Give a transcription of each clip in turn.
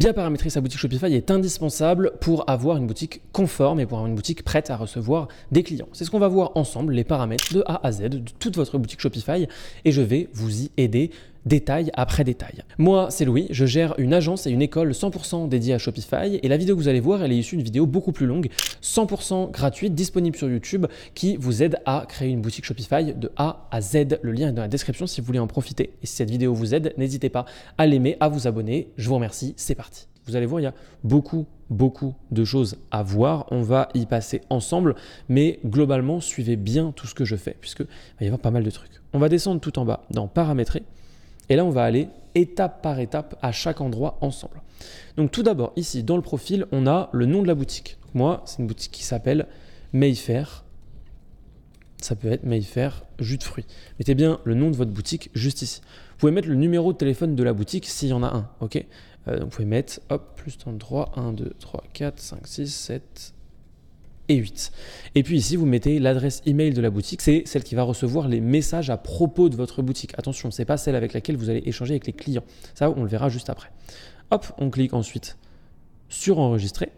Bien paramétrer sa boutique Shopify est indispensable pour avoir une boutique conforme et pour avoir une boutique prête à recevoir des clients. C'est ce qu'on va voir ensemble, les paramètres de A à Z de toute votre boutique Shopify, et je vais vous y aider détail après détail. Moi, c'est Louis, je gère une agence et une école 100% dédiée à Shopify et la vidéo que vous allez voir, elle est issue d'une vidéo beaucoup plus longue, 100% gratuite, disponible sur YouTube, qui vous aide à créer une boutique Shopify de A à Z. Le lien est dans la description si vous voulez en profiter. Et si cette vidéo vous aide, n'hésitez pas à l'aimer, à vous abonner. Je vous remercie, c'est parti. Vous allez voir, il y a beaucoup, beaucoup de choses à voir. On va y passer ensemble, mais globalement, suivez bien tout ce que je fais, puisque il va y avoir pas mal de trucs. On va descendre tout en bas dans Paramétrer. Et là, on va aller étape par étape à chaque endroit ensemble. Donc tout d'abord, ici, dans le profil, on a le nom de la boutique. moi, c'est une boutique qui s'appelle Mayfair. Ça peut être Mayfair jus de fruits. Mettez bien le nom de votre boutique juste ici. Vous pouvez mettre le numéro de téléphone de la boutique s'il y en a un, euh, vous pouvez mettre, hop, plus 3, 1, 2, 3, 4, 5, 6, 7, et 8. Et puis ici, vous mettez l'adresse email de la boutique, c'est celle qui va recevoir les messages à propos de votre boutique. Attention, c'est pas celle avec laquelle vous allez échanger avec les clients. Ça, on le verra juste après. Hop, on clique ensuite sur enregistrer.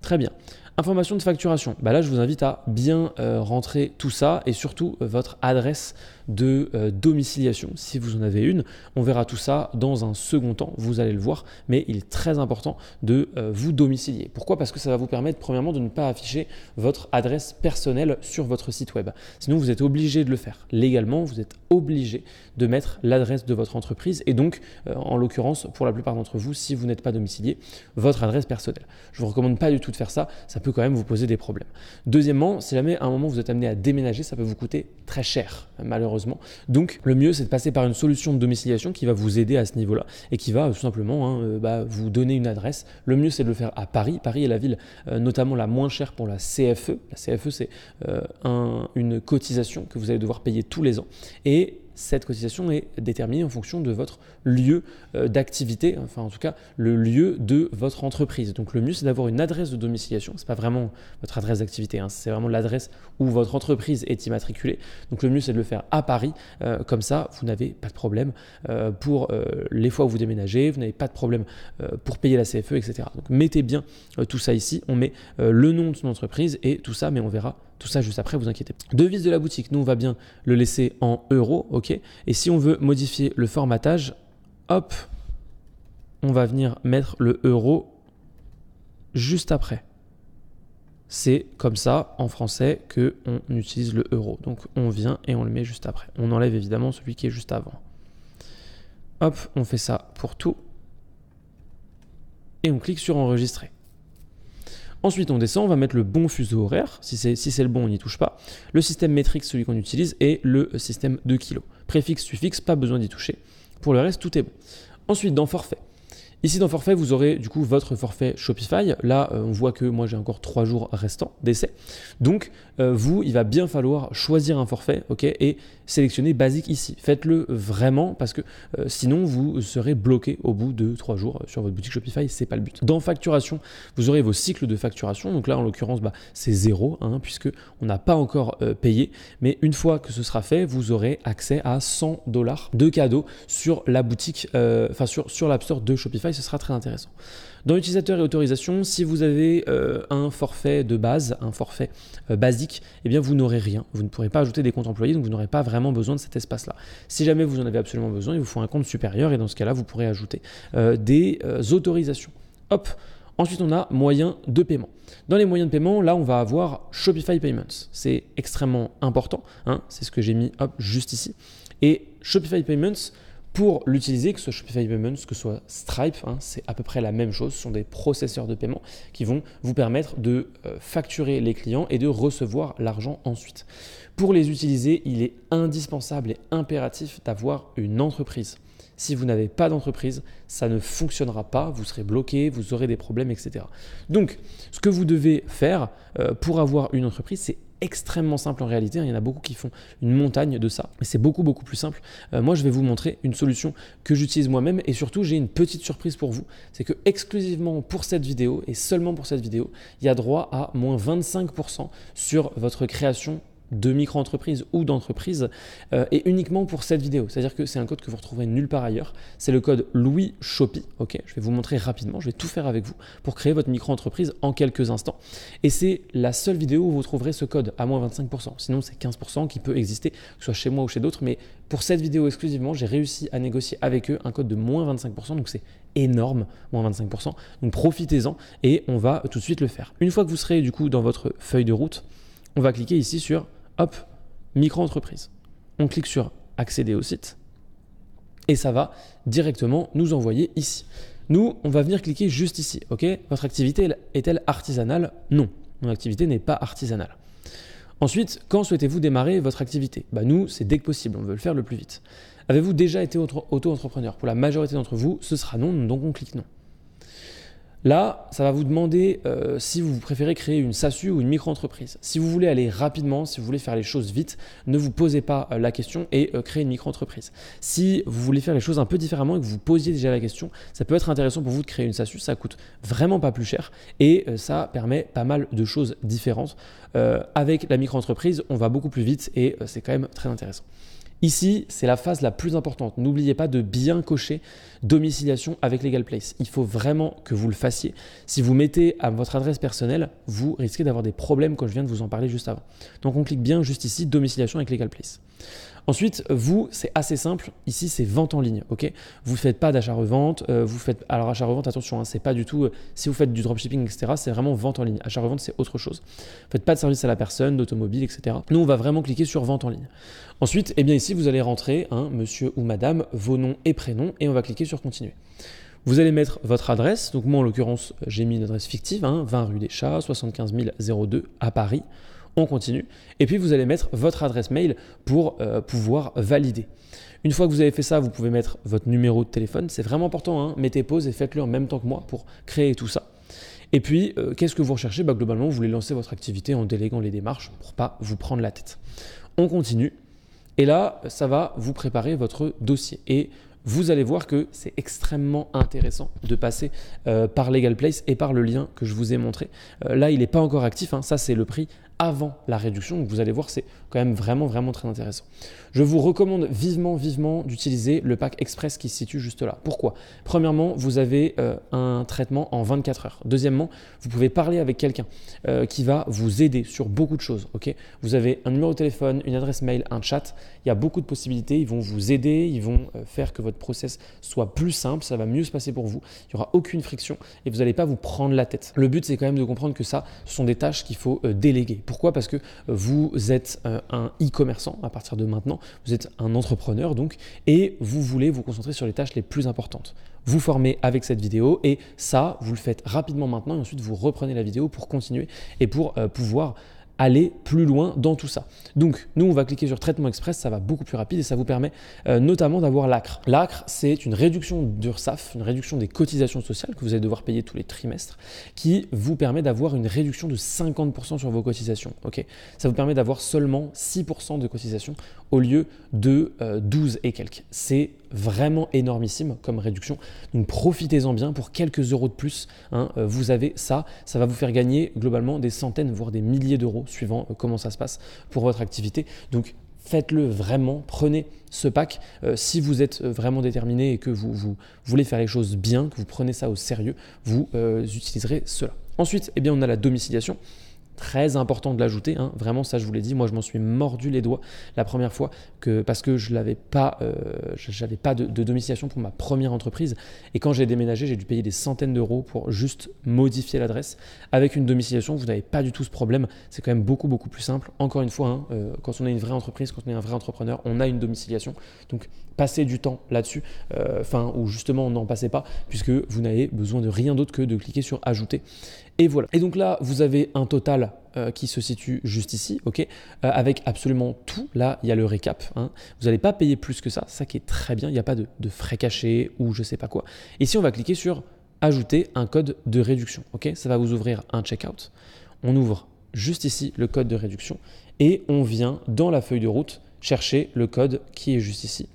Très bien. Information de facturation. Bah là, je vous invite à bien euh, rentrer tout ça et surtout euh, votre adresse de euh, domiciliation, si vous en avez une. On verra tout ça dans un second temps, vous allez le voir, mais il est très important de euh, vous domicilier. Pourquoi Parce que ça va vous permettre, premièrement, de ne pas afficher votre adresse personnelle sur votre site web. Sinon, vous êtes obligé de le faire. Légalement, vous êtes obligé de mettre l'adresse de votre entreprise et donc, euh, en l'occurrence, pour la plupart d'entre vous, si vous n'êtes pas domicilié, votre adresse personnelle. Je ne vous recommande pas du tout de faire ça, ça peut quand même vous poser des problèmes. Deuxièmement, si jamais à un moment vous êtes amené à déménager, ça peut vous coûter très cher, malheureusement donc le mieux c'est de passer par une solution de domiciliation qui va vous aider à ce niveau-là et qui va euh, tout simplement hein, euh, bah, vous donner une adresse. Le mieux c'est de le faire à Paris. Paris est la ville euh, notamment la moins chère pour la CFE. La CFE c'est une cotisation que vous allez devoir payer tous les ans. Et cette cotisation est déterminée en fonction de votre lieu euh, d'activité, enfin en tout cas le lieu de votre entreprise. Donc le mieux c'est d'avoir une adresse de domiciliation, c'est pas vraiment votre adresse d'activité, hein. c'est vraiment l'adresse où votre entreprise est immatriculée. Donc le mieux c'est de le faire à Paris, euh, comme ça vous n'avez pas de problème euh, pour les fois où vous déménagez, vous n'avez pas de problème pour payer la CFE, etc. Donc mettez bien tout ça ici, on met le nom de son entreprise et tout ça, mais on verra tout ça juste après, vous inquiétez pas. Devise de la boutique, nous on va bien le laisser en euros, ok Et si on veut modifier le formatage, hop, on va venir mettre le euro juste après. C'est comme ça en français que on utilise le euro. Donc on vient et on le met juste après. On enlève évidemment celui qui est juste avant. Hop, on fait ça pour tout. Et on clique sur enregistrer. Ensuite, on descend, on va mettre le bon fuseau horaire. Si c'est si le bon, on n'y touche pas. Le système métrique, celui qu'on utilise, et le système de kilo. Préfixe, suffixe, pas besoin d'y toucher. Pour le reste, tout est bon. Ensuite, dans forfait, Ici dans forfait, vous aurez du coup votre forfait Shopify. Là, euh, on voit que moi j'ai encore 3 jours restants d'essai. Donc euh, vous, il va bien falloir choisir un forfait, ok, et sélectionner basique ici. Faites-le vraiment parce que euh, sinon vous serez bloqué au bout de 3 jours sur votre boutique Shopify, c'est pas le but. Dans facturation, vous aurez vos cycles de facturation. Donc là en l'occurrence, bah, c'est zéro, puisqu'on hein, puisque on n'a pas encore payé. Mais une fois que ce sera fait, vous aurez accès à 100 dollars de cadeaux sur la boutique, enfin sur, sur l'App Store de Shopify ce sera très intéressant. Dans utilisateur et autorisation, si vous avez euh, un forfait de base, un forfait euh, basique, eh bien vous n'aurez rien. Vous ne pourrez pas ajouter des comptes employés, donc vous n'aurez pas vraiment besoin de cet espace-là. Si jamais vous en avez absolument besoin, il vous faut un compte supérieur et dans ce cas-là, vous pourrez ajouter euh, des autorisations. Hop Ensuite, on a moyens de paiement. Dans les moyens de paiement, là, on va avoir Shopify Payments. C'est extrêmement important. Hein. c'est ce que j'ai mis juste ici. Et Shopify Payments, pour l'utiliser, que ce soit Shopify Payments, que ce soit Stripe, hein, c'est à peu près la même chose. Ce sont des processeurs de paiement qui vont vous permettre de euh, facturer les clients et de recevoir l'argent ensuite. Pour les utiliser, il est indispensable et impératif d'avoir une entreprise. Si vous n'avez pas d'entreprise, ça ne fonctionnera pas, vous serez bloqué, vous aurez des problèmes, etc. Donc, ce que vous devez faire euh, pour avoir une entreprise, c'est extrêmement simple en réalité. Hein. Il y en a beaucoup qui font une montagne de ça. Mais c'est beaucoup, beaucoup plus simple. Euh, moi, je vais vous montrer une solution que j'utilise moi-même. Et surtout, j'ai une petite surprise pour vous. C'est que exclusivement pour cette vidéo et seulement pour cette vidéo, il y a droit à moins 25% sur votre création de micro-entreprise ou d'entreprise euh, et uniquement pour cette vidéo. C'est-à-dire que c'est un code que vous retrouverez nulle part ailleurs. C'est le code Louis Shopi. Ok, je vais vous montrer rapidement. Je vais tout faire avec vous pour créer votre micro-entreprise en quelques instants. Et c'est la seule vidéo où vous trouverez ce code à moins 25%. Sinon, c'est 15% qui peut exister, que ce soit chez moi ou chez d'autres. Mais pour cette vidéo exclusivement, j'ai réussi à négocier avec eux un code de moins 25%. Donc c'est énorme, moins 25%. Donc profitez-en et on va tout de suite le faire. Une fois que vous serez du coup dans votre feuille de route, on va cliquer ici sur Hop, micro-entreprise. On clique sur accéder au site et ça va directement nous envoyer ici. Nous, on va venir cliquer juste ici. OK Votre activité est-elle artisanale Non, mon activité n'est pas artisanale. Ensuite, quand souhaitez-vous démarrer votre activité bah Nous, c'est dès que possible, on veut le faire le plus vite. Avez-vous déjà été auto-entrepreneur Pour la majorité d'entre vous, ce sera non, donc on clique non. Là, ça va vous demander euh, si vous préférez créer une SASU ou une micro-entreprise. Si vous voulez aller rapidement, si vous voulez faire les choses vite, ne vous posez pas euh, la question et euh, créez une micro-entreprise. Si vous voulez faire les choses un peu différemment et que vous posiez déjà la question, ça peut être intéressant pour vous de créer une SASU. Ça coûte vraiment pas plus cher et ça permet pas mal de choses différentes. avec la micro-entreprise, on va beaucoup plus vite et c'est quand même très intéressant. Ici, c'est la phase la plus importante. N'oubliez pas de bien cocher domiciliation avec Legal Place. Il faut vraiment que vous le fassiez. Si vous mettez à votre adresse personnelle, vous risquez d'avoir des problèmes comme je viens de vous en parler juste avant. Donc on clique bien juste ici, domiciliation avec Legal Place. Ensuite, vous, c'est assez simple. Ici, c'est vente en ligne. Ok, vous ne faites pas d'achat-revente. Euh, vous faites alors achat-revente. Attention, hein, c'est pas du tout. Euh, si vous faites du dropshipping, etc., c'est vraiment vente en ligne. Achat-revente, c'est autre chose. Vous faites pas de service à la personne, d'automobile, etc. Nous, on va vraiment cliquer sur vente en ligne. Ensuite, eh bien ici, vous allez rentrer, hein, monsieur ou madame, vos noms et prénoms, et on va cliquer sur continuer. Vous allez mettre votre adresse. Donc moi, en l'occurrence, j'ai mis une adresse fictive, 20 hein, rue des Chats, 75 002 à Paris on continue. Et puis vous allez mettre votre adresse mail pour euh, pouvoir valider. Une fois que vous avez fait ça, vous pouvez mettre votre numéro de téléphone. C'est vraiment important. Hein. Mettez pause et faites-le en même temps que moi pour créer tout ça. Et puis, euh, qu'est-ce que vous recherchez bah, Globalement, vous voulez lancer votre activité en déléguant les démarches pour ne pas vous prendre la tête. On continue. Et là, ça va vous préparer votre dossier. Et vous allez voir que c'est extrêmement intéressant de passer euh, par Legal Place et par le lien que je vous ai montré. là, il n'est pas encore actif, hein. ça c'est le prix avant la réduction. vous allez voir, c'est quand même vraiment, vraiment très intéressant. Je vous recommande vivement, vivement d'utiliser le pack express qui se situe juste là. Pourquoi Premièrement, vous avez euh, un traitement en 24 heures. Deuxièmement, vous pouvez parler avec quelqu'un euh, qui va vous aider sur beaucoup de choses. vous avez un numéro de téléphone, une adresse mail, un chat. Il y a beaucoup de possibilités. Ils vont vous aider, ils vont euh, faire que votre process soit plus simple, ça va mieux se passer pour vous. Il n'y aura aucune friction et vous n'allez pas vous prendre la tête. Le but, c'est quand même de comprendre que ça, ce sont des tâches qu'il faut déléguer. Pourquoi Parce que vous êtes euh, un e-commerçant à partir de maintenant, vous êtes un entrepreneur donc, et vous voulez vous concentrer sur les tâches les plus importantes. Vous formez avec cette vidéo et ça, vous le faites rapidement maintenant et ensuite vous reprenez la vidéo pour continuer et pour euh, pouvoir aller plus loin dans tout ça. Donc nous, on va cliquer sur traitement express, ça va beaucoup plus rapide et ça vous permet euh, notamment d'avoir l'ACRE. L'ACRE, c'est une réduction d'URSAF, une réduction des cotisations sociales que vous allez devoir payer tous les trimestres, qui vous permet d'avoir une réduction de 50% sur vos cotisations. ça vous permet d'avoir seulement 6% de cotisations au lieu de 12 euh, et quelques. C'est vraiment énormissime comme réduction. Donc profitez-en bien pour quelques euros de plus. Hein. Euh, vous avez ça, ça va vous faire gagner globalement des centaines, voire des milliers d'euros, suivant euh, comment ça se passe pour votre activité. Donc faites-le vraiment, prenez ce pack. Euh, si vous êtes vraiment déterminé et que vous, voulez faire les choses bien, que vous prenez ça au sérieux, vous utiliserez cela. Ensuite, eh bien, on a la domiciliation très important de l'ajouter. Hein. Vraiment, ça, je vous l'ai dit, moi, je m'en suis mordu les doigts la première fois que, parce que je n'avais pas, euh, pas de, domiciliation pour ma première entreprise. Et quand j'ai déménagé, j'ai dû payer des centaines d'euros pour juste modifier l'adresse. Avec une domiciliation, vous n'avez pas du tout ce problème. C'est quand même beaucoup, beaucoup plus simple. Encore une fois, hein, euh, quand on est une vraie entreprise, quand on est un vrai entrepreneur, on a une domiciliation. Donc, passez du temps là-dessus, euh, enfin, ou justement, n'en passez pas, puisque vous n'avez besoin de rien d'autre que de cliquer sur ajouter. Et voilà. Et donc là, vous avez un total euh, qui se situe juste ici, ok, euh, avec absolument tout. Là, il y a le récap. Hein. Vous n'allez pas payer plus que ça, ça qui est très bien. Il n'y a pas de, frais cachés ou je sais pas quoi. Ici, on va cliquer sur ajouter un code de réduction, ok. Ça va vous ouvrir un checkout. On ouvre juste ici le code de réduction et on vient dans la feuille de route chercher le code qui est juste ici.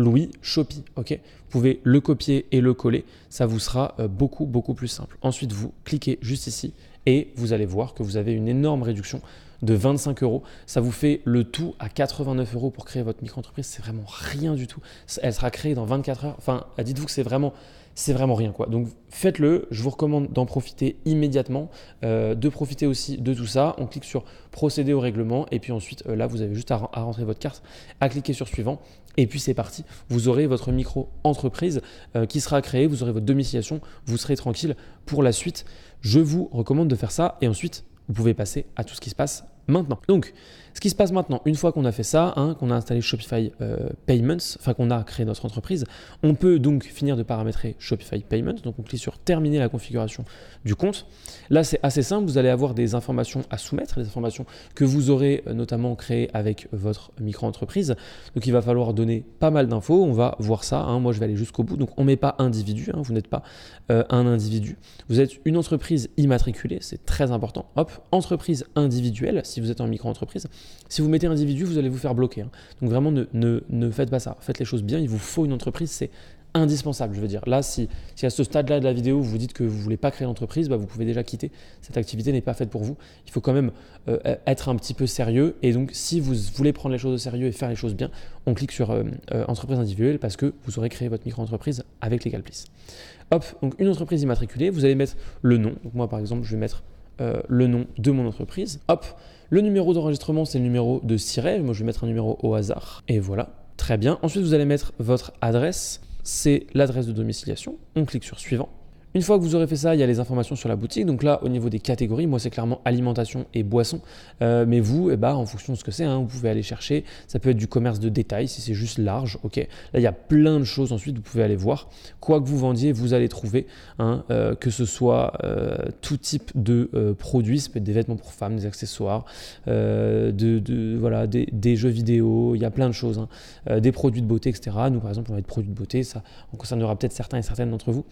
Louis Shopee. Ok, vous pouvez le copier et le coller, ça vous sera euh, beaucoup beaucoup plus simple. Ensuite, vous cliquez juste ici et vous allez voir que vous avez une énorme réduction de 25 euros. Ça vous fait le tout à 89 euros pour créer votre micro-entreprise. C'est vraiment rien du tout. Elle sera créée dans 24 heures. Enfin, euh, dites-vous que c'est vraiment, c'est vraiment rien quoi. Donc faites-le. Je vous recommande d'en profiter immédiatement, euh, de profiter aussi de tout ça. On clique sur procéder au règlement et puis ensuite là vous avez juste à rentrer votre carte, à cliquer sur suivant et puis c'est parti, vous aurez votre micro-entreprise euh, qui sera créée, vous aurez votre domiciliation, vous serez tranquille pour la suite. Je vous recommande de faire ça et ensuite vous pouvez passer à tout ce qui se passe maintenant. Donc, ce qui se passe maintenant, une fois qu'on a fait ça, hein, qu'on a installé Shopify euh, Payments, enfin qu'on a créé notre entreprise, on peut donc finir de paramétrer Shopify Payments. Donc on clique sur terminer la configuration du compte. Là c'est assez simple, vous allez avoir des informations à soumettre, des informations que vous aurez euh, notamment créées avec votre micro-entreprise. Donc il va falloir donner pas mal d'infos, on va voir ça. Hein. Moi je vais aller jusqu'au bout. Donc on ne met pas individu, hein. vous n'êtes pas euh, un individu. Vous êtes une entreprise immatriculée, c'est très important. Hop, entreprise individuelle, si vous êtes en micro-entreprise. Si vous mettez individu, vous allez vous faire bloquer. Hein. Donc vraiment, ne, ne, faites pas ça. Faites les choses bien. Il vous faut une entreprise. C'est indispensable, je veux dire. Là, si, à ce stade-là de la vidéo, vous vous dites que vous voulez pas créer l'entreprise, bah, vous pouvez déjà quitter. Cette activité n'est pas faite pour vous. Il faut quand même euh, e, être un petit peu sérieux. Et donc, si vous voulez prendre les choses au sérieux et faire les choses bien, on clique sur euh, euh, entreprise individuelle parce que vous aurez créé votre micro-entreprise avec les Hop, donc une entreprise immatriculée, vous allez mettre le nom. Donc moi, par exemple, je vais mettre le nom de mon entreprise. Hop, le numéro d'enregistrement, c'est le numéro de Siret. Moi, je vais mettre un numéro au hasard. Et voilà. Très bien. Ensuite, vous allez mettre votre adresse. C'est l'adresse de domiciliation. On clique sur suivant. Une fois que vous aurez fait ça, il y a les informations sur la boutique. Donc là, au niveau des catégories, moi c'est clairement alimentation et boisson. Euh, mais vous, eh ben, en fonction de ce que c'est, hein, vous pouvez aller chercher. Ça peut être du commerce de détail si c'est juste large. Ok. Là, il y a plein de choses ensuite, vous pouvez aller voir. Quoi que vous vendiez, vous allez trouver, hein, euh, que ce soit euh, tout type de produits, ça peut être des vêtements pour femmes, des accessoires, voilà, des, jeux vidéo, il y a plein de choses. Hein. des produits de beauté, etc. Nous, par exemple, on va être produits de beauté, ça en concernera peut-être certains et certaines d'entre vous.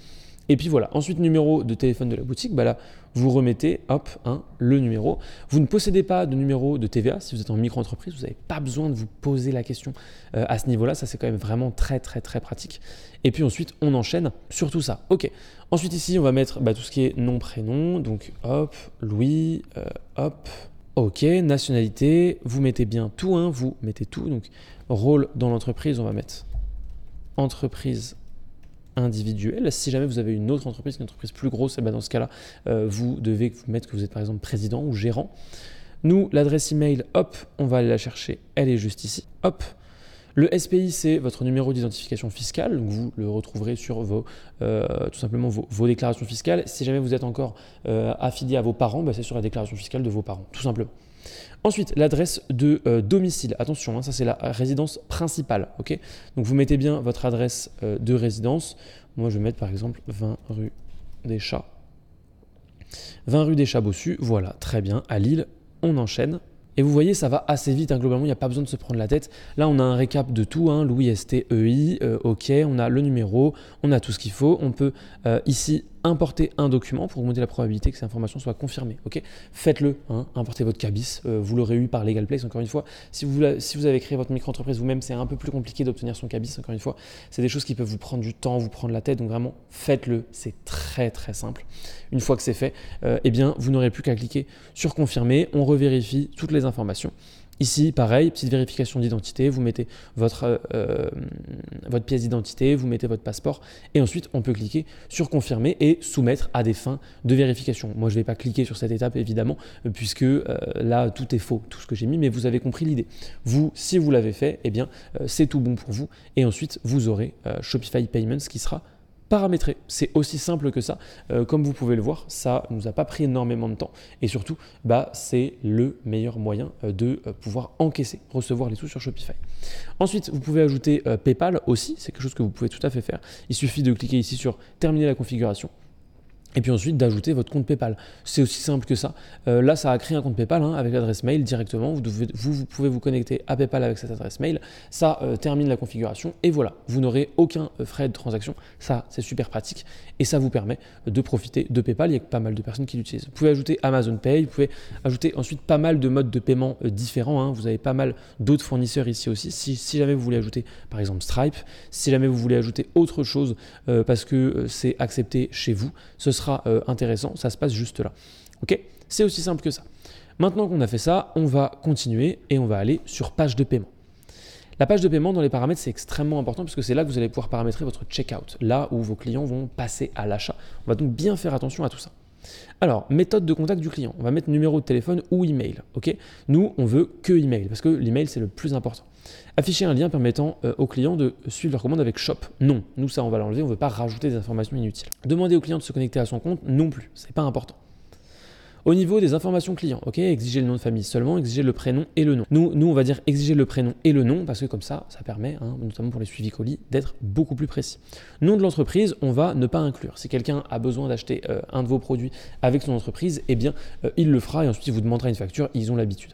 Et puis voilà, ensuite numéro de téléphone de la boutique, bah là, vous remettez, hop, hein, le numéro. Vous ne possédez pas de numéro de TVA, si vous êtes en micro-entreprise, vous n'avez pas besoin de vous poser la question euh, à ce niveau-là, ça c'est quand même vraiment très très très pratique. Et puis ensuite, on enchaîne sur tout ça. Ok, ensuite ici, on va mettre bah, tout ce qui est nom-prénom, donc hop, Louis, euh, hop, Ok, nationalité, vous mettez bien tout, hein. vous mettez tout. Donc, rôle dans l'entreprise, on va mettre entreprise individuel. Si jamais vous avez une autre entreprise, une entreprise plus grosse, eh ben, dans ce cas-là, euh, vous devez mettre que vous êtes par exemple président ou gérant. Nous, l'adresse email, hop, on va aller la chercher, elle est juste ici, hop. Le SPI, c'est votre numéro d'identification fiscale, vous le retrouverez sur vos, euh, tout simplement vos, déclarations fiscales. Si jamais vous êtes encore euh, affilié à vos parents, ben, c'est sur la déclaration fiscale de vos parents, tout simplement. Ensuite, l'adresse de euh, domicile. Attention, hein, ça c'est la résidence principale. ok Donc vous mettez bien votre adresse euh, de résidence. Moi je vais mettre par exemple 20 rue des Chats. 20 rue des Chats Bossus, voilà, très bien, à Lille, on enchaîne. Et vous voyez, ça va assez vite, hein. globalement, il n'y a pas besoin de se prendre la tête. Là, on a un récap de tout, hein. Louis STEI, euh, OK, on a le numéro, on a tout ce qu'il faut. On peut ici importez un document pour augmenter la probabilité que ces informations soient confirmées. Ok Faites-le, hein, importez votre cabis, euh, vous l'aurez eu par LegalPlace encore une fois. Si vous, si vous avez créé votre micro-entreprise vous-même, c'est un peu plus compliqué d'obtenir son cabis, encore une fois. C'est des choses qui peuvent vous prendre du temps, vous prendre la tête, donc vraiment faites-le, c'est très très simple. Une fois que c'est fait, euh, eh bien, vous n'aurez plus qu'à cliquer sur confirmer, on revérifie toutes les informations. Ici, pareil, petite vérification d'identité, vous mettez votre, euh, euh, votre pièce d'identité, vous mettez votre passeport, et ensuite on peut cliquer sur confirmer et soumettre à des fins de vérification. Moi, je ne vais pas cliquer sur cette étape, évidemment, puisque euh, là, tout est faux, tout ce que j'ai mis, mais vous avez compris l'idée. Vous, si vous l'avez fait, eh bien, c'est tout bon pour vous, et ensuite, vous aurez Shopify Payments qui sera paramétrer. C'est aussi simple que ça. Euh, comme vous pouvez le voir, ça ne nous a pas pris énormément de temps. Et surtout, bah, c'est le meilleur moyen euh, de euh, pouvoir encaisser, recevoir les sous sur Shopify. Ensuite, vous pouvez ajouter PayPal aussi. C'est quelque chose que vous pouvez tout à fait faire. Il suffit de cliquer ici sur terminer la configuration et puis ensuite d'ajouter votre compte PayPal. C'est aussi simple que ça. Euh, là, ça a créé un compte PayPal hein, avec l'adresse mail directement. Vous, vous, pouvez vous connecter à PayPal avec cette adresse mail. Ça euh, termine la configuration et voilà, vous n'aurez aucun euh, frais de transaction. Ça, c'est super pratique et ça vous permet de profiter de PayPal. Il y a pas mal de personnes qui l'utilisent. Vous pouvez ajouter Amazon Pay, vous pouvez ajouter ensuite pas mal de modes de paiement différents. Hein. Vous avez pas mal d'autres fournisseurs ici aussi. Si, jamais vous voulez ajouter par exemple Stripe, si jamais vous voulez ajouter autre chose parce que c'est accepté chez vous, ce sera euh, intéressant, ça se passe juste là. Ok C'est aussi simple que ça. Maintenant qu'on a fait ça, on va continuer et on va aller sur page de paiement. La page de paiement dans les paramètres, c'est extrêmement important puisque c'est là que vous allez pouvoir paramétrer votre checkout, là où vos clients vont passer à l'achat. On va donc bien faire attention à tout ça. Alors, méthode de contact du client. On va mettre numéro de téléphone ou email. ok Nous, on veut que email parce que l'email, c'est le plus important. Afficher un lien permettant euh, aux clients de suivre leur commande avec Shop. Non, nous ça on va l'enlever, on ne veut pas rajouter des informations inutiles. Demander aux clients de se connecter à son compte, non plus, c'est pas important. Au niveau des informations clients, ok, exiger le nom de famille seulement, exiger le prénom et le nom. Nous, nous on va dire exiger le prénom et le nom parce que comme ça, ça permet, hein, notamment pour les suivis colis, d'être beaucoup plus précis. Nom de l'entreprise, on va ne pas inclure. Si quelqu'un a besoin d'acheter euh, un de vos produits avec son entreprise, eh bien, euh, il le fera et ensuite il vous demandera une facture. Ils ont l'habitude.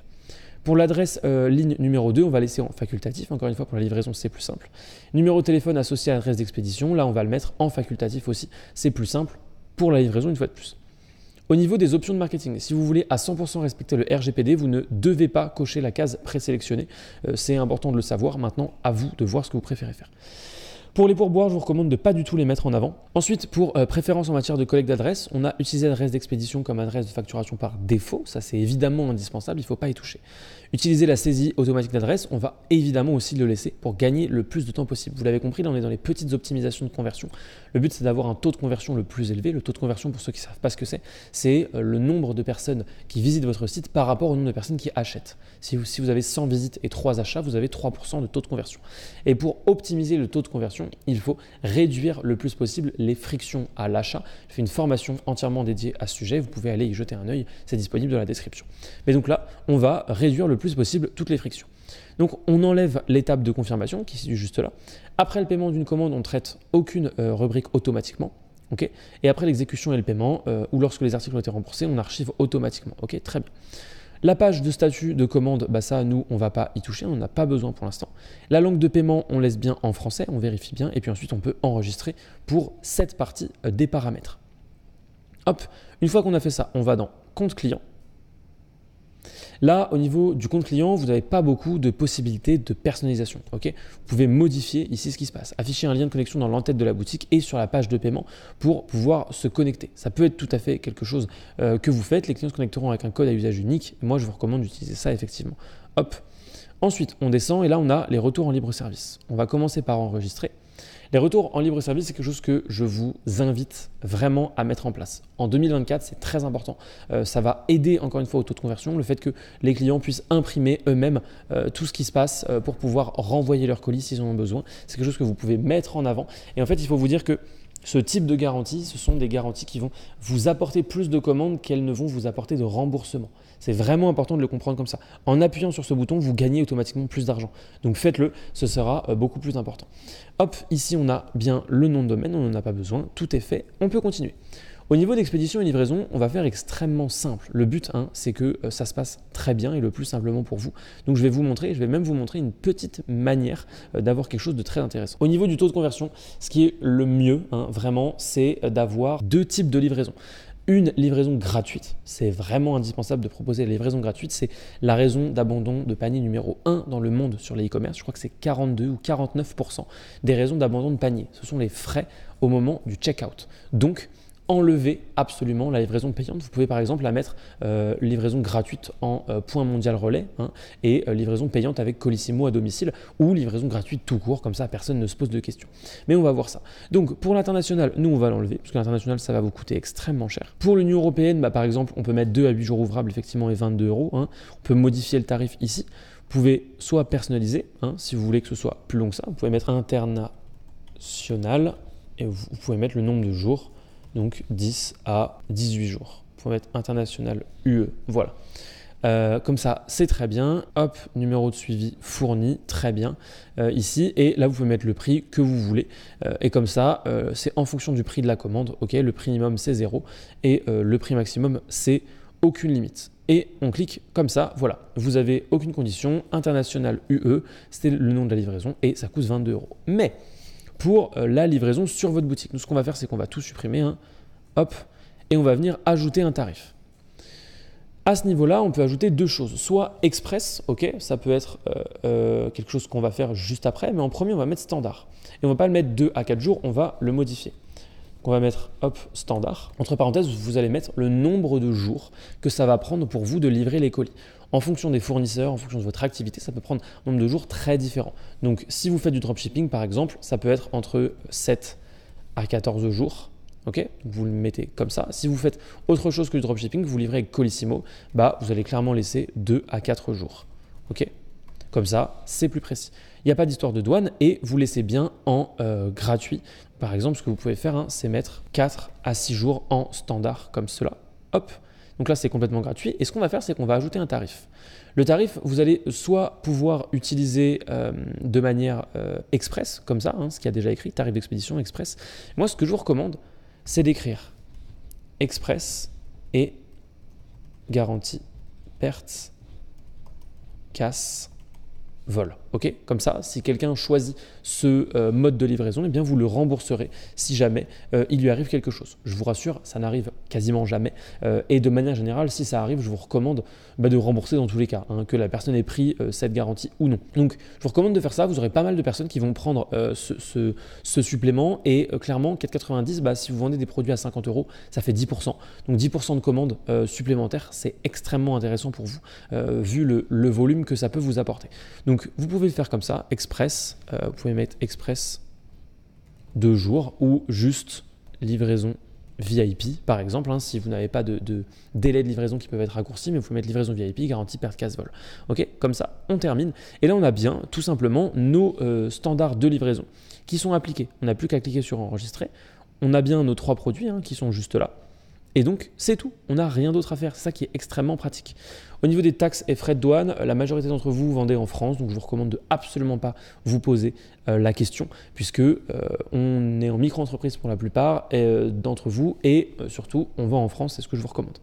Pour l'adresse euh, ligne numéro 2, on va laisser en facultatif, encore une fois pour la livraison c'est plus simple. Numéro de téléphone associé à l'adresse d'expédition, là on va le mettre en facultatif aussi, c'est plus simple pour la livraison une fois de plus. Au niveau des options de marketing, si vous voulez à 100% respecter le RGPD, vous ne devez pas cocher la case présélectionnée. Euh, c'est important de le savoir, maintenant à vous de voir ce que vous préférez faire. Pour les pourboires, je vous recommande de pas du tout les mettre en avant. Ensuite, pour euh, préférence en matière de collecte d'adresses, on a utilisé l'adresse d'expédition comme adresse de facturation par défaut. Ça, c'est évidemment indispensable, il ne faut pas y toucher. Utiliser la saisie automatique d'adresse, on va évidemment aussi le laisser pour gagner le plus de temps possible. Vous l'avez compris, là, on est dans les petites optimisations de conversion. Le but, c'est d'avoir un taux de conversion le plus élevé. Le taux de conversion, pour ceux qui ne savent pas ce que c'est, c'est euh, le nombre de personnes qui visitent votre site par rapport au nombre de personnes qui achètent. Si vous, si vous avez 100 visites et 3 achats, vous avez 3% de taux de conversion. Et pour optimiser le taux de conversion, il faut réduire le plus possible les frictions à l'achat. Je fais une formation entièrement dédiée à ce sujet, vous pouvez aller y jeter un œil, c'est disponible dans la description. Mais donc là, on va réduire le plus possible toutes les frictions. Donc on enlève l'étape de confirmation qui est juste là. Après le paiement d'une commande, on ne traite aucune euh, rubrique automatiquement. et après l'exécution et le paiement, euh, ou lorsque les articles ont été remboursés, on archive automatiquement. Ok, très bien. La page de statut de commande, bah ça, nous, on va pas y toucher, on n'a pas besoin pour l'instant. La langue de paiement, on laisse bien en français, on vérifie bien, et puis ensuite, on peut enregistrer pour cette partie euh, des paramètres. Hop, une fois qu'on a fait ça, on va dans compte client. Là, au niveau du compte client, vous n'avez pas beaucoup de possibilités de personnalisation. vous pouvez modifier ici ce qui se passe, afficher un lien de connexion dans l'entête de la boutique et sur la page de paiement pour pouvoir se connecter. Ça peut être tout à fait quelque chose euh, que vous faites. Les clients se connecteront avec un code à usage unique. Moi, je vous recommande d'utiliser ça effectivement. Hop. Ensuite, on descend et là, on a les retours en libre service. On va commencer par enregistrer. Les retours en libre service, c'est quelque chose que je vous invite vraiment à mettre en place. En 2024, c'est très important. Euh, ça va aider encore une fois au taux de conversion, le fait que les clients puissent imprimer eux-mêmes euh, tout ce qui se passe euh, pour pouvoir renvoyer leur colis s'ils en ont besoin. C'est quelque chose que vous pouvez mettre en avant. Et en fait, il faut vous dire que ce type de garantie, ce sont des garanties qui vont vous apporter plus de commandes qu'elles ne vont vous apporter de remboursement. C'est vraiment important de le comprendre comme ça. En appuyant sur ce bouton, vous gagnez automatiquement plus d'argent. Donc faites-le, ce sera euh, beaucoup plus important. Hop, ici on a bien le nom de domaine, on n'en a pas besoin, tout est fait, on peut continuer. Au niveau d'expédition et livraison, on va faire extrêmement simple. Le but, hein, c'est que euh, ça se passe très bien et le plus simplement pour vous. Donc je vais vous montrer, je vais même vous montrer une petite manière euh, d'avoir quelque chose de très intéressant. Au niveau du taux de conversion, ce qui est le mieux, hein, vraiment, c'est d'avoir deux types de livraison une livraison gratuite. C'est vraiment indispensable de proposer la livraison gratuite. C'est la raison d'abandon de panier numéro 1 dans le monde sur les e-commerce. Je crois que c'est 42 ou 49% des raisons d'abandon de panier. Ce sont les frais au moment du checkout. Donc, enlever absolument la livraison payante. Vous pouvez par exemple la mettre euh, livraison gratuite en euh, point mondial relais hein, et euh, livraison payante avec Colissimo à domicile ou livraison gratuite tout court, comme ça personne ne se pose de questions. Mais on va voir ça. Donc pour l'international, nous on va l'enlever, parce que l'international ça va vous coûter extrêmement cher. Pour l'Union Européenne, bah, par exemple, on peut mettre 2 à 8 jours ouvrables effectivement et 22 euros. Hein. On peut modifier le tarif ici. Vous pouvez soit personnaliser, hein, si vous voulez que ce soit plus long que ça, vous pouvez mettre international et vous pouvez mettre le nombre de jours donc 10 à 18 jours. Pour mettre international UE, voilà. Euh, comme ça, c'est très bien. Hop, numéro de suivi fourni, très bien euh, ici. Et là, vous pouvez mettre le prix que vous voulez. Euh, et comme ça, c'est en fonction du prix de la commande. Ok, le prix minimum c'est 0 et le prix maximum c'est aucune limite. Et on clique comme ça, voilà. Vous avez aucune condition, international UE, c'était le nom de la livraison et ça coûte 22 euros. Mais pour euh, la livraison sur votre boutique. Nous, ce qu'on va faire, c'est qu'on va tout supprimer, hein. hop, et on va venir ajouter un tarif. À ce niveau-là, on peut ajouter deux choses. Soit express, ok, ça peut être euh, euh, quelque chose qu'on va faire juste après, mais en premier, on va mettre standard. Et on ne va pas le mettre 2 à 4 jours, on va le modifier. Donc on va mettre hop standard. Entre parenthèses, vous allez mettre le nombre de jours que ça va prendre pour vous de livrer les colis en fonction des fournisseurs, en fonction de votre activité, ça peut prendre un nombre de jours très différent. Donc si vous faites du dropshipping par exemple, ça peut être entre 7 à 14 jours. Ok, vous le mettez comme ça. Si vous faites autre chose que du dropshipping, vous livrez avec Colissimo, bah vous allez clairement laisser 2 à 4 jours. Ok, comme ça, c'est plus précis. Il n'y a pas d'histoire de douane et vous laissez bien en euh, gratuit. Par exemple, ce que vous pouvez faire, hein, c'est mettre 4 à 6 jours en standard comme cela. Hop, donc là, c'est complètement gratuit. Et ce qu'on va faire, c'est qu'on va ajouter un tarif. Le tarif, vous allez soit pouvoir utiliser euh, de manière euh, express, comme ça, ce hein, ce qui a déjà écrit, tarif d'expédition express. Moi, ce que je vous recommande, c'est d'écrire express et garantie perte casse vol. Ok Comme ça, si quelqu'un choisit ce euh, mode de livraison, eh bien vous le rembourserez si jamais euh, il lui arrive quelque chose. Je vous rassure, ça n'arrive quasiment jamais. Euh, et de manière générale, si ça arrive, je vous recommande bah, de rembourser dans tous les cas, hein, que la personne ait pris cette garantie ou non. Donc je vous recommande de faire ça, vous aurez pas mal de personnes qui vont prendre ce, supplément, et clairement, 4,90, bah, si vous vendez des produits à 50 euros, ça fait 10%. Donc 10% de commandes supplémentaires, c'est extrêmement intéressant pour vous, vu le, volume que ça peut vous apporter. Donc vous pouvez le faire comme ça, express, vous pouvez mettre express de jours ou juste livraison VIP, par exemple, hein, si vous n'avez pas de, délai de livraison qui peuvent être raccourcis, mais vous pouvez mettre livraison VIP, garantie perte casse vol. Ok, comme ça, on termine. Et là, on a bien, tout simplement, nos euh, standards de livraison qui sont appliqués. On n'a plus qu'à cliquer sur enregistrer. On a bien nos trois produits hein, qui sont juste là. Et donc, c'est tout. On n'a rien d'autre à faire. C'est ça qui est extrêmement pratique. Au niveau des taxes et frais de douane, euh, la majorité d'entre vous vendez en France, donc je vous recommande de absolument pas vous poser euh, la question, puisque euh, on est en micro-entreprise pour la plupart d'entre vous, et surtout, on vend en France, c'est ce que je vous recommande.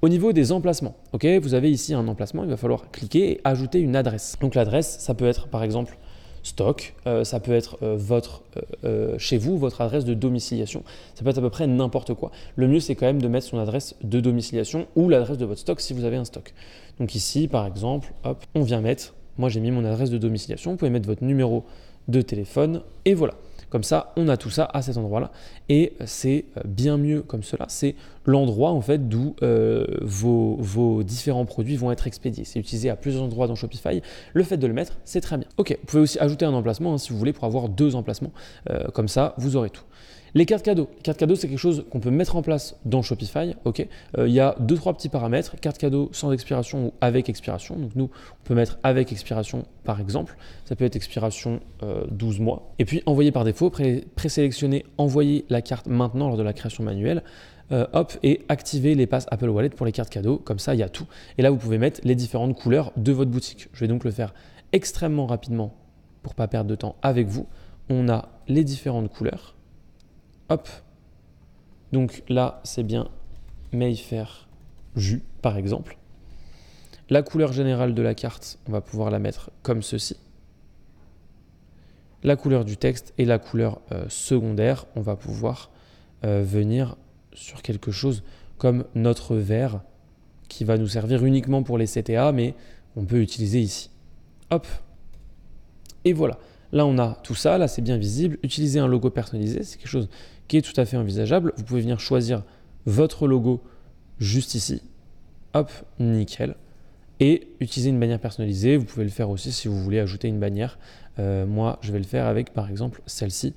Au niveau des emplacements, ok, vous avez ici un emplacement, il va falloir cliquer et ajouter une adresse. Donc l'adresse, ça peut être par exemple stock, euh, ça peut être euh, votre, euh, chez vous, votre adresse de domiciliation, ça peut être à peu près n'importe quoi. Le mieux, c'est quand même de mettre son adresse de domiciliation ou l'adresse de votre stock si vous avez un stock. Donc ici, par exemple, hop, on vient mettre, moi j'ai mis mon adresse de domiciliation, vous pouvez mettre votre numéro de téléphone et voilà. Comme ça, on a tout ça à cet endroit-là. Et c'est euh, bien mieux comme cela. C'est l'endroit en fait d'où euh, vos, différents produits vont être expédiés. C'est utilisé à plusieurs endroits dans Shopify. Le fait de le mettre, c'est très bien. Ok, vous pouvez aussi ajouter un emplacement hein, si vous voulez pour avoir deux emplacements. Euh, comme ça, vous aurez tout. Les cartes cadeaux. Les cartes cadeaux, c'est quelque chose qu'on peut mettre en place dans Shopify. Il euh, y a deux, trois petits paramètres. Carte cadeau sans expiration ou avec expiration. Donc nous, on peut mettre avec expiration par exemple. Ça peut être expiration 12 euh, mois. Et puis envoyer par défaut, présélectionner envoyer la carte maintenant lors de la création manuelle. Euh, hop, et activer les passes Apple Wallet pour les cartes cadeaux. Comme ça, il y a tout. Et là, vous pouvez mettre les différentes couleurs de votre boutique. Je vais donc le faire extrêmement rapidement pour pas perdre de temps avec vous. On a les différentes couleurs Hop. Donc là, c'est bien Mayfair jus, par exemple. La couleur générale de la carte, on va pouvoir la mettre comme ceci. La couleur du texte et la couleur euh, secondaire, on va pouvoir euh, venir sur quelque chose comme notre vert qui va nous servir uniquement pour les CTA, mais on peut utiliser ici. Hop Et voilà. Là, on a tout ça, là, c'est bien visible. Utiliser un logo personnalisé, c'est quelque chose qui est tout à fait envisageable. Vous pouvez venir choisir votre logo juste ici. Hop, nickel. Et utiliser une bannière personnalisée, vous pouvez le faire aussi si vous voulez ajouter une bannière. Euh, moi, je vais le faire avec par exemple celle-ci.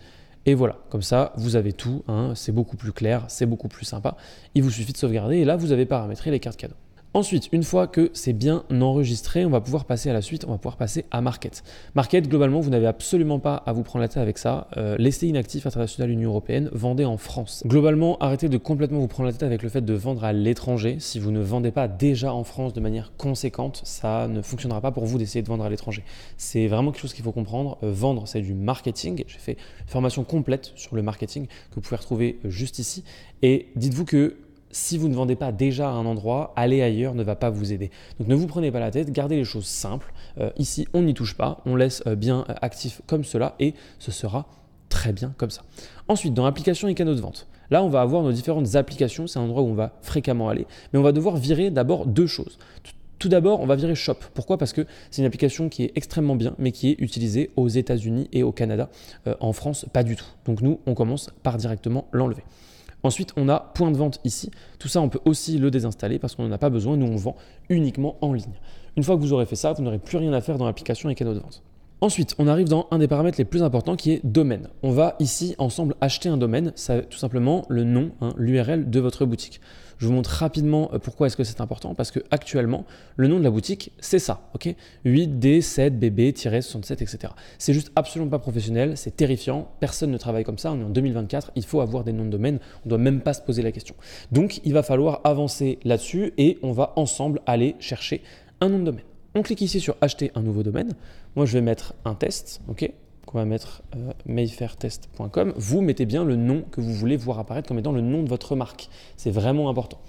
Et voilà, comme ça, vous avez tout, hein. c'est beaucoup plus clair, c'est beaucoup plus sympa. Il vous suffit de sauvegarder et là, vous avez paramétré les cartes cadeaux. Ensuite, une fois que c'est bien enregistré, on va pouvoir passer à la suite, on va pouvoir passer à Market. Market, globalement, vous n'avez absolument pas à vous prendre la tête avec ça. Euh, laissez inactif international Union Européenne, vendez en France. Globalement, arrêtez de complètement vous prendre la tête avec le fait de vendre à l'étranger. Si vous ne vendez pas déjà en France de manière conséquente, ça ne fonctionnera pas pour vous d'essayer de vendre à l'étranger. C'est vraiment quelque chose qu'il faut comprendre. Euh, vendre, c'est du marketing. J'ai fait une formation complète sur le marketing que vous pouvez retrouver juste ici. Et dites-vous que si vous ne vendez pas déjà à un endroit, aller ailleurs ne va pas vous aider. Donc ne vous prenez pas la tête, gardez les choses simples. Euh, ici, on n'y touche pas, on laisse euh, bien euh, actif comme cela et ce sera très bien comme ça. Ensuite, dans l'application et canaux de vente, là on va avoir nos différentes applications, c'est un endroit où on va fréquemment aller, mais on va devoir virer d'abord deux choses. Tout d'abord, on va virer Shop. Pourquoi Parce que c'est une application qui est extrêmement bien, mais qui est utilisée aux États-Unis et au Canada. en France, pas du tout. Donc nous, on commence par directement l'enlever. Ensuite, on a point de vente ici. Tout ça, on peut aussi le désinstaller parce qu'on n'en a pas besoin. Nous, on vend uniquement en ligne. Une fois que vous aurez fait ça, vous n'aurez plus rien à faire dans l'application et canaux de vente. Ensuite, on arrive dans un des paramètres les plus importants qui est domaine. On va ici ensemble acheter un domaine, ça tout simplement le nom, hein, l'URL de votre boutique. Je vous montre rapidement euh, pourquoi est-ce que c'est important, parce que actuellement, le nom de la boutique, c'est ça, ok 8D7BB-67, etc. C'est juste absolument pas professionnel, c'est terrifiant, personne ne travaille comme ça, on est en 2024, il faut avoir des noms de domaine, on doit même pas se poser la question. Donc, il va falloir avancer là-dessus et on va ensemble aller chercher un nom de domaine. On clique ici sur acheter un nouveau domaine. Moi, je vais mettre un test, ok on va mettre euh, mayfairtest.com. Vous mettez bien le nom que vous voulez voir apparaître comme étant le nom de votre marque. C'est vraiment important.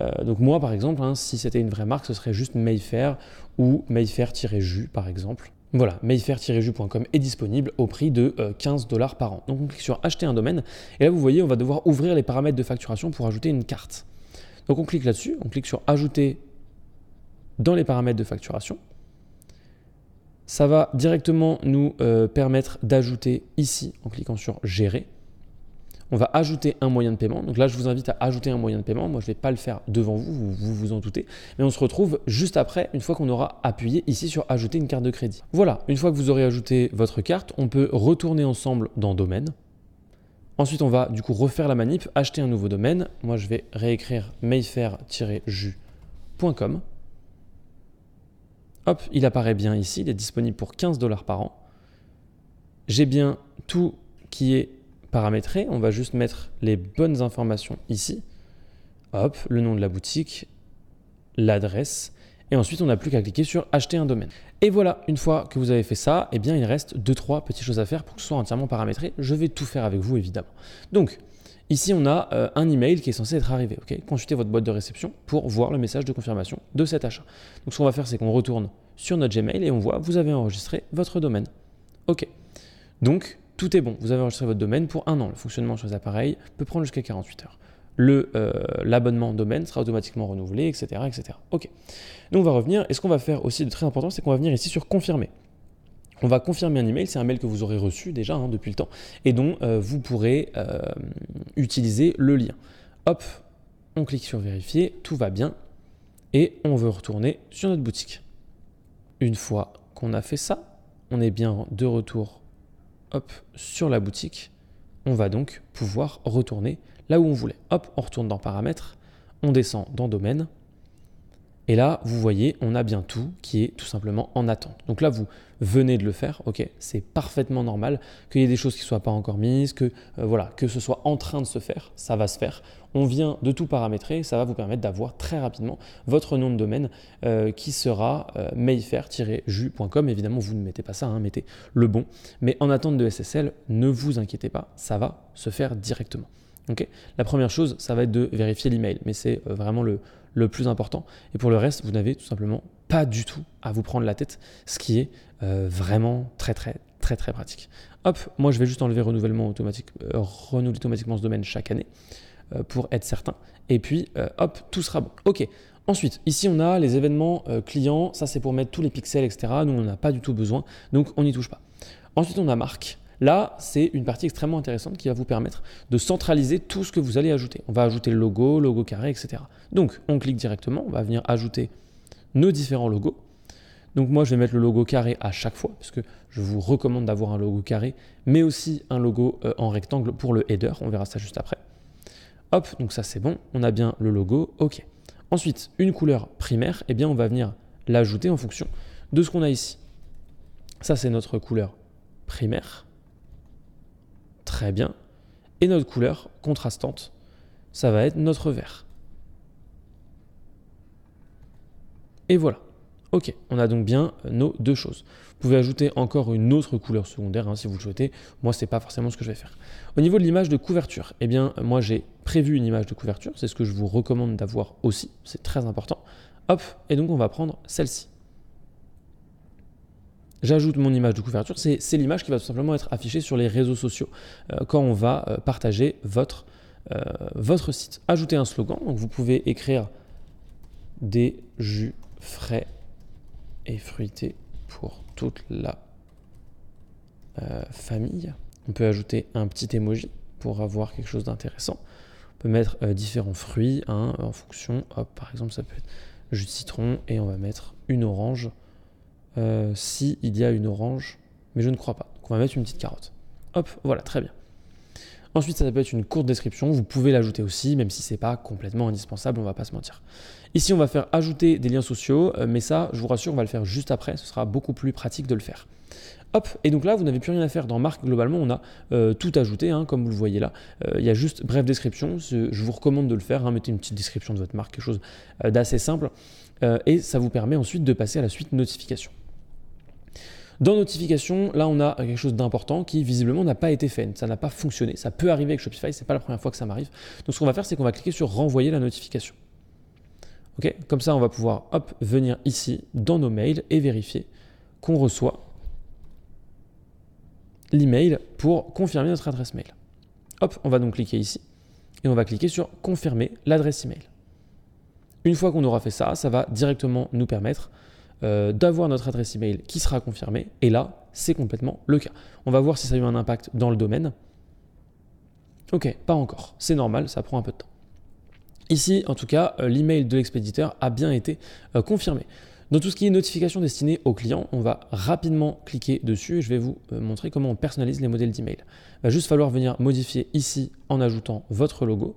Euh, donc moi par exemple, hein, si c'était une vraie marque, ce serait juste Mayfair ou mayfair Mayfair-Ju », par exemple. Voilà, mayfair Mayfair-Ju.com » est disponible au prix de 15 euh, dollars par an. Donc on clique sur acheter un domaine et là vous voyez on va devoir ouvrir les paramètres de facturation pour ajouter une carte. Donc on clique là-dessus, on clique sur ajouter dans les paramètres de facturation ça va directement nous euh, permettre d'ajouter ici, en cliquant sur Gérer, on va ajouter un moyen de paiement. Donc là, je vous invite à ajouter un moyen de paiement. Moi, je ne vais pas le faire devant vous, vous, vous en doutez. Mais on se retrouve juste après, une fois qu'on aura appuyé ici sur Ajouter une carte de crédit. Voilà, une fois que vous aurez ajouté votre carte, on peut retourner ensemble dans Domaine. Ensuite, on va du coup refaire la manip, acheter un nouveau domaine. Moi, je vais réécrire mayfair Mayfair-Ju.com ». Hop, il apparaît bien ici, il est disponible pour 15 dollars par an. J'ai bien tout qui est paramétré, on va juste mettre les bonnes informations ici. Hop, le nom de la boutique, l'adresse, et ensuite on n'a plus qu'à cliquer sur acheter un domaine. Et voilà, une fois que vous avez fait ça, eh bien il reste 2-3 petites choses à faire pour que ce soit entièrement paramétré. Je vais tout faire avec vous évidemment. Donc, Ici, on a euh, un email qui est censé être arrivé. Consultez votre boîte de réception pour voir le message de confirmation de cet achat. Donc, ce qu'on va faire, c'est qu'on retourne sur notre Gmail et on voit vous avez enregistré votre domaine. OK. Donc, tout est bon. Vous avez enregistré votre domaine pour un an. Le fonctionnement sur les appareils peut prendre jusqu'à 48 heures. Euh, l'abonnement domaine sera automatiquement renouvelé, etc., etc. OK. Donc, on va revenir. Et ce qu'on va faire aussi de très important, c'est qu'on va venir ici sur confirmer. On va confirmer un email, c'est un mail que vous aurez reçu déjà hein, depuis le temps et dont euh, vous pourrez euh, utiliser le lien. Hop, on clique sur vérifier, tout va bien et on veut retourner sur notre boutique. Une fois qu'on a fait ça, on est bien de retour hop, sur la boutique. On va donc pouvoir retourner là où on voulait. Hop, on retourne dans paramètres, on descend dans domaine, et là, vous voyez, on a bien tout qui est tout simplement en attente. Donc là, vous venez de le faire, ok, c'est parfaitement normal qu'il y ait des choses qui ne soient pas encore mises, que euh, voilà, que ce soit en train de se faire, ça va se faire. On vient de tout paramétrer, ça va vous permettre d'avoir très rapidement votre nom de domaine euh, qui sera euh, jucom Évidemment, vous ne mettez pas ça, hein, mettez le bon. Mais en attente de SSL, ne vous inquiétez pas, ça va se faire directement. ok la première chose, ça va être de vérifier l'email, mais c'est euh, vraiment le, le plus important. Et pour le reste, vous n'avez tout simplement pas du tout à vous prendre la tête, ce qui est euh, vraiment très très très très pratique. Hop, moi je vais juste enlever renouvellement automatique, euh, renouveler automatiquement ce domaine chaque année euh, pour être certain. Et puis hop, tout sera bon. Ok. Ensuite, ici on a les événements clients, ça c'est pour mettre tous les pixels, etc. Nous on n'a pas du tout besoin, donc on n'y touche pas. Ensuite on a marque. Là, c'est une partie extrêmement intéressante qui va vous permettre de centraliser tout ce que vous allez ajouter. On va ajouter le logo, logo carré, etc. Donc, on clique directement, on va venir ajouter nos différents logos. Donc moi, je vais mettre le logo carré à chaque fois, parce que je vous recommande d'avoir un logo carré, mais aussi un logo euh, en rectangle pour le header. On verra ça juste après. Hop, donc ça c'est bon, on a bien le logo, ok. Ensuite, une couleur primaire, eh bien on va venir l'ajouter en fonction de ce qu'on a ici. Ça c'est notre couleur primaire. Très bien. Et notre couleur contrastante, ça va être notre vert. Et voilà. Ok, on a donc bien euh, nos deux choses. Vous pouvez ajouter encore une autre couleur secondaire hein, si vous le souhaitez. Moi, n'est pas forcément ce que je vais faire. Au niveau de l'image de couverture, eh bien, euh, moi, j'ai prévu une image de couverture. C'est ce que je vous recommande d'avoir aussi. C'est très important. Hop, et donc on va prendre celle-ci j'ajoute mon image de couverture, c'est l'image qui va tout simplement être affichée sur les réseaux sociaux euh, quand on va euh, partager votre, euh, votre site. Ajoutez un slogan, donc vous pouvez écrire des jus frais et fruités pour toute la famille. On peut ajouter un petit emoji pour avoir quelque chose d'intéressant. On peut mettre différents fruits hein, en fonction. par exemple, ça peut être jus de citron et on va mettre une orange euh, si s'il y a une orange, mais je ne crois pas. Donc on va mettre une petite carotte. Hop, voilà, très bien. Ensuite, ça peut être une courte description, vous pouvez l'ajouter aussi, même si c'est pas complètement indispensable, on va pas se mentir. Ici, on va faire ajouter des liens sociaux, euh, mais ça, je vous rassure, on va le faire juste après, ce sera beaucoup plus pratique de le faire. Hop, et donc là, vous n'avez plus rien à faire. Dans marque. globalement, on a euh, tout ajouté, hein, comme vous le voyez là. Il y a juste brève description, je vous recommande de le faire, hein. mettez une petite description de votre marque, quelque chose d'assez simple, et ça vous permet ensuite de passer à la suite notification. Dans notification, là on a quelque chose d'important qui visiblement n'a pas été fait, ça n'a pas fonctionné. Ça peut arriver avec Shopify, ce n'est pas la première fois que ça m'arrive. Donc ce qu'on va faire, c'est qu'on va cliquer sur renvoyer la notification. Ok, comme ça on va pouvoir hop venir ici dans nos mails et vérifier qu'on reçoit l'email pour confirmer notre adresse mail. Hop, on va donc cliquer ici et on va cliquer sur confirmer l'adresse email. Une fois qu'on aura fait ça, ça va directement nous permettre euh, d'avoir notre adresse email qui sera confirmée. Et là, c'est complètement le cas. On va voir si ça a eu un impact dans le domaine. Ok, pas encore. C'est normal, ça prend un peu de temps. Ici, en tout cas, euh, l'email de l'expéditeur a bien été euh, confirmé. Dans tout ce qui est notification destinée aux clients, on va rapidement cliquer dessus et je vais vous montrer comment on personnalise les modèles d'email. Il va juste falloir venir modifier ici en ajoutant votre logo.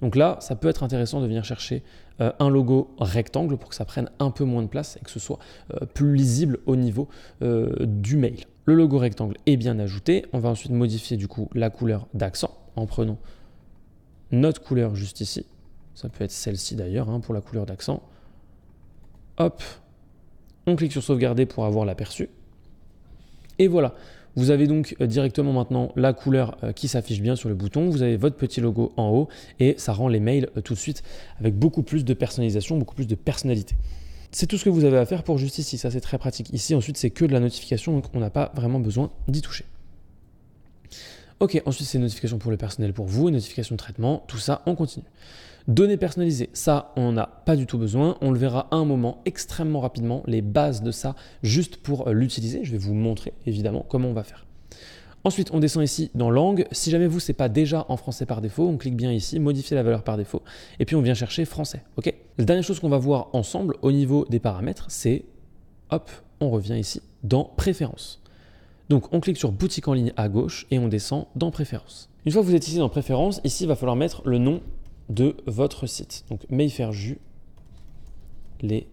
Donc là, ça peut être intéressant de venir chercher euh, un logo rectangle pour que ça prenne un peu moins de place et que ce soit euh, plus lisible au niveau euh, du mail. Le logo rectangle est bien ajouté. On va ensuite modifier du coup la couleur d'accent en prenant notre couleur juste ici. Ça peut être celle-ci d'ailleurs hein, pour la couleur d'accent. Hop, on clique sur sauvegarder pour avoir l'aperçu. Et voilà. Vous avez donc euh, directement maintenant la couleur euh, qui s'affiche bien sur le bouton, vous avez votre petit logo en haut et ça rend les mails euh, tout de suite avec beaucoup plus de personnalisation, beaucoup plus de personnalité. C'est tout ce que vous avez à faire pour juste ici, ça c'est très pratique. Ici ensuite c'est que de la notification, donc on n'a pas vraiment besoin d'y toucher. Ok, ensuite c'est notification pour le personnel pour vous, notification de traitement, tout ça on continue. Données personnalisées, ça, on n'a pas du tout besoin. On le verra à un moment extrêmement rapidement, les bases de ça, juste pour euh, l'utiliser. Je vais vous montrer, évidemment, comment on va faire. Ensuite, on descend ici dans langue. Si jamais vous, c'est pas déjà en français par défaut, on clique bien ici, modifier la valeur par défaut, et puis on vient chercher français. Ok La dernière chose qu'on va voir ensemble au niveau des paramètres, c'est hop, on revient ici dans préférences. Donc on clique sur boutique en ligne à gauche et on descend dans préférences. Une fois que vous êtes ici dans préférences, ici il va falloir mettre le nom de votre site. Donc Mayfair Jus, les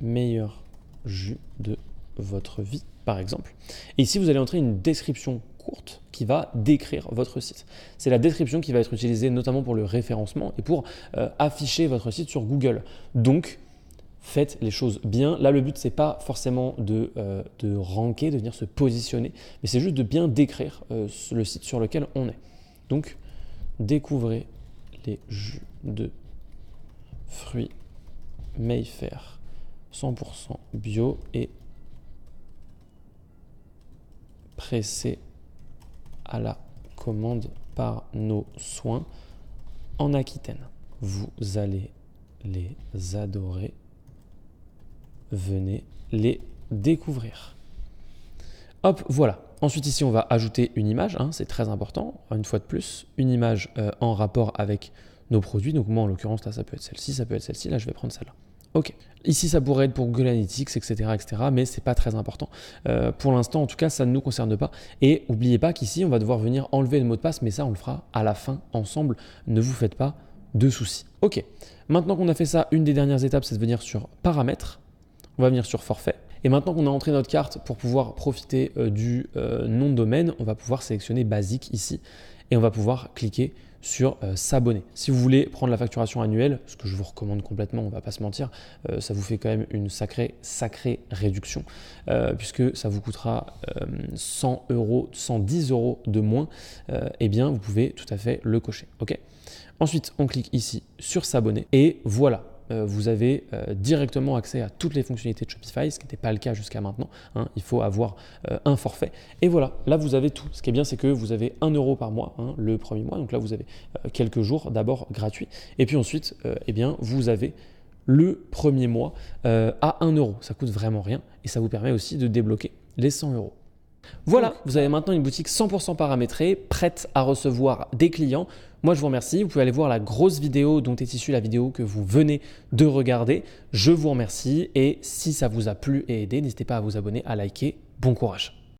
meilleurs jus de votre vie, par exemple. Et ici, vous allez entrer une description courte qui va décrire votre site. C'est la description qui va être utilisée notamment pour le référencement et pour euh, afficher votre site sur Google. Donc, faites les choses bien. Là, le but, n'est pas forcément de, euh, de ranker, de venir se positionner, mais c'est juste de bien décrire euh, le site sur lequel on est. Donc, découvrez les jus de fruits Mayfair 100% bio et pressés à la commande par nos soins en Aquitaine. Vous allez les adorer. Venez les découvrir. Hop, voilà. Ensuite, ici, on va ajouter une image, hein, c'est très important, une fois de plus, une image euh, en rapport avec nos produits. Donc moi, en l'occurrence, là, ça peut être celle-ci, ça peut être celle-ci, là, je vais prendre celle-là. Ok. Ici, ça pourrait être pour Google Analytics, etc., etc., mais n'est pas très important. Euh, pour l'instant, en tout cas, ça ne nous concerne pas. Et n'oubliez pas qu'ici, on va devoir venir enlever le mot de passe, mais ça, on le fera à la fin ensemble. Ne vous faites pas de soucis. Ok. Maintenant qu'on a fait ça, une des dernières étapes, c'est de venir sur paramètres. On va venir sur forfait. Et maintenant qu'on a entré notre carte pour pouvoir profiter euh, du euh, nom de domaine, on va pouvoir sélectionner basique ici et on va pouvoir cliquer sur euh, s'abonner. Si vous voulez prendre la facturation annuelle, ce que je vous recommande complètement, on va pas se mentir, ça vous fait quand même une sacrée, sacrée réduction, puisque ça vous coûtera 100 euros, 110 euros de moins, eh bien vous pouvez tout à fait le cocher. Ok. Ensuite, on clique ici sur s'abonner et voilà, euh, vous avez euh, directement accès à toutes les fonctionnalités de Shopify, ce qui n'était pas le cas jusqu'à maintenant. Hein. Il faut avoir euh, un forfait. Et voilà, là vous avez tout. Ce qui est bien, c'est que vous avez 1 euro par mois hein, le premier mois. Donc là, vous avez quelques jours d'abord gratuits. Et puis ensuite, eh bien, vous avez le premier mois à 1 euro. Ça coûte vraiment rien et ça vous permet aussi de débloquer les 100 euros. Voilà, vous avez maintenant une boutique 100% paramétrée, prête à recevoir des clients moi, je vous remercie. Vous pouvez aller voir la grosse vidéo dont est issue la vidéo que vous venez de regarder. Je vous remercie et si ça vous a plu et aidé, n'hésitez pas à vous abonner, à liker. Bon courage.